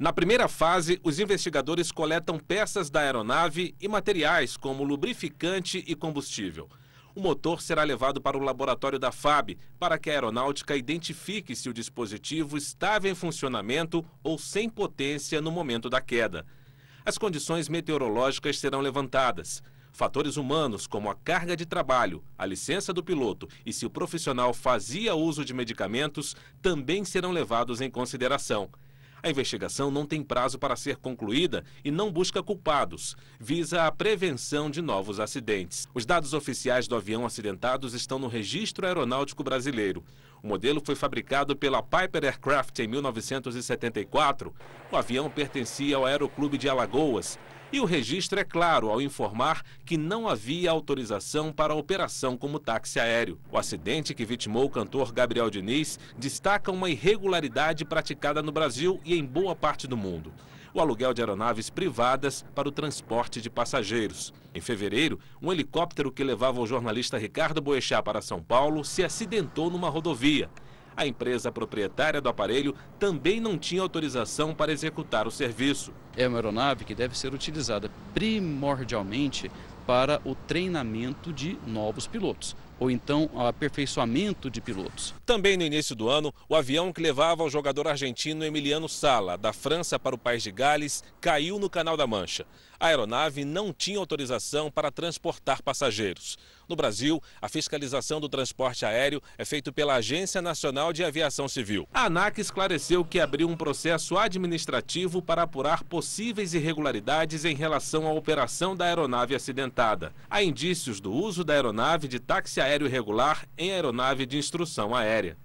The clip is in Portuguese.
Na primeira fase, os investigadores coletam peças da aeronave e materiais como lubrificante e combustível. O motor será levado para o laboratório da FAB para que a aeronáutica identifique se o dispositivo estava em funcionamento ou sem potência no momento da queda. As condições meteorológicas serão levantadas. Fatores humanos, como a carga de trabalho, a licença do piloto e se o profissional fazia uso de medicamentos, também serão levados em consideração. A investigação não tem prazo para ser concluída e não busca culpados, visa a prevenção de novos acidentes. Os dados oficiais do avião acidentados estão no Registro Aeronáutico Brasileiro. O modelo foi fabricado pela Piper Aircraft em 1974. O avião pertencia ao Aeroclube de Alagoas. E o registro é claro ao informar que não havia autorização para a operação como táxi aéreo. O acidente que vitimou o cantor Gabriel Diniz destaca uma irregularidade praticada no Brasil e em boa parte do mundo o aluguel de aeronaves privadas para o transporte de passageiros. Em fevereiro, um helicóptero que levava o jornalista Ricardo Boechat para São Paulo se acidentou numa rodovia a empresa proprietária do aparelho também não tinha autorização para executar o serviço. É uma aeronave que deve ser utilizada primordialmente para o treinamento de novos pilotos ou então o aperfeiçoamento de pilotos. Também no início do ano, o avião que levava o jogador argentino Emiliano Sala da França para o país de Gales caiu no Canal da Mancha. A aeronave não tinha autorização para transportar passageiros. No Brasil, a fiscalização do transporte aéreo é feita pela Agência Nacional de Aviação Civil. A ANAC esclareceu que abriu um processo administrativo para apurar possíveis irregularidades em relação à operação da aeronave acidentada. Há indícios do uso da aeronave de táxi aéreo regular em aeronave de instrução aérea.